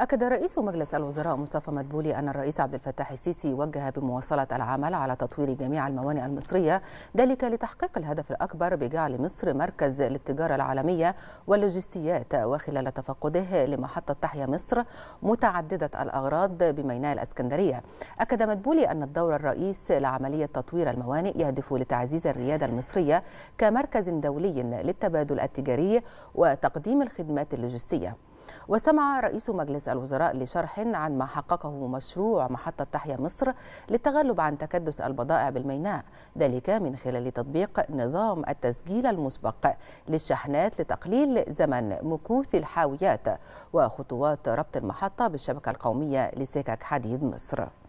أكد رئيس مجلس الوزراء مصطفى مدبولي أن الرئيس عبد الفتاح السيسي وجه بمواصلة العمل على تطوير جميع الموانئ المصرية ذلك لتحقيق الهدف الأكبر بجعل مصر مركز للتجارة العالمية واللوجستيات وخلال تفقده لمحطة تحيا مصر متعددة الأغراض بميناء الأسكندرية أكد مدبولي أن الدور الرئيس لعملية تطوير الموانئ يهدف لتعزيز الريادة المصرية كمركز دولي للتبادل التجاري وتقديم الخدمات اللوجستية واستمع رئيس مجلس الوزراء لشرح عن ما حققه مشروع محطة تحيا مصر للتغلب عن تكدس البضائع بالميناء ذلك من خلال تطبيق نظام التسجيل المسبق للشحنات لتقليل زمن مكوث الحاويات وخطوات ربط المحطة بالشبكة القومية لسكك حديد مصر